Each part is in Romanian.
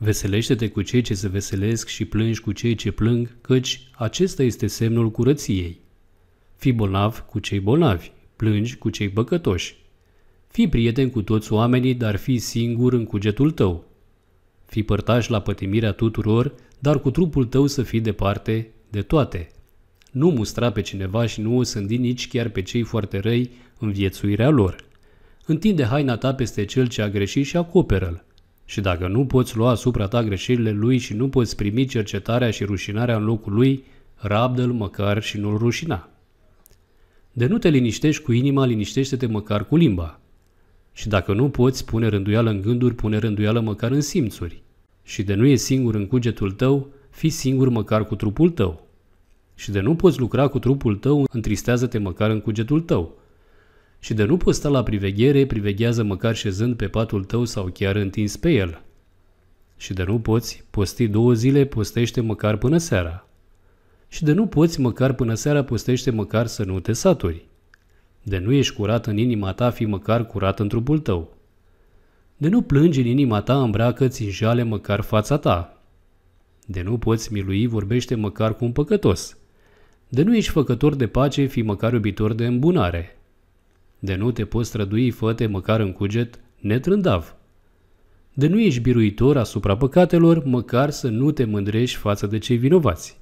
Veselește-te cu cei ce se veselesc și plângi cu cei ce plâng, căci acesta este semnul curăției. Fii bolnav cu cei bolnavi, plângi cu cei băcătoși. Fii prieten cu toți oamenii, dar fii singur în cugetul tău. Fii părtaș la pătimirea tuturor, dar cu trupul tău să fii departe de toate. Nu mustra pe cineva și nu o sândi nici chiar pe cei foarte răi în viețuirea lor. Întinde haina ta peste cel ce a greșit și acoperă-l. Și dacă nu poți lua asupra ta greșelile lui și nu poți primi cercetarea și rușinarea în locul lui, rabdă-l măcar și nu-l rușina. De nu te liniștești cu inima, liniștește-te măcar cu limba. Și dacă nu poți pune rânduială în gânduri, pune rânduială măcar în simțuri. Și de nu e singur în cugetul tău, fi singur măcar cu trupul tău. Și de nu poți lucra cu trupul tău, întristează-te măcar în cugetul tău, și de nu poți sta la priveghere, priveghează măcar șezând pe patul tău sau chiar întins pe el. Și de nu poți posti două zile, postește măcar până seara. Și de nu poți măcar până seara, postește măcar să nu te saturi. De nu ești curat în inima ta, fi măcar curat în trupul tău. De nu plângi în inima ta, îmbracă-ți în jale măcar fața ta. De nu poți milui, vorbește măcar cu un păcătos. De nu ești făcător de pace, fi măcar iubitor de îmbunare. De nu te poți strădui, făte măcar în cuget, netrândav. De nu ești biruitor asupra păcatelor, măcar să nu te mândrești față de cei vinovați.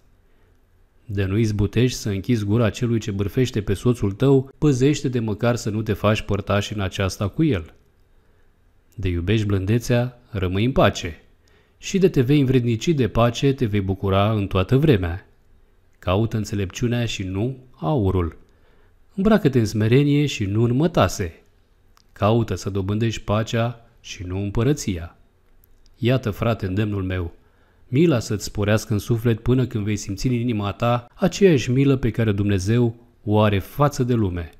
De nu izbutești să închizi gura celui ce bârfește pe soțul tău, păzește de măcar să nu te faci părtași în aceasta cu el. De iubești blândețea, rămâi în pace. Și de te vei învrednici de pace, te vei bucura în toată vremea. Caută înțelepciunea și nu aurul. Îmbracă-te în smerenie și nu în mătase. Caută să dobândești pacea și nu împărăția. Iată, frate, îndemnul meu, mila să-ți sporească în suflet până când vei simți în inima ta aceeași milă pe care Dumnezeu o are față de lume.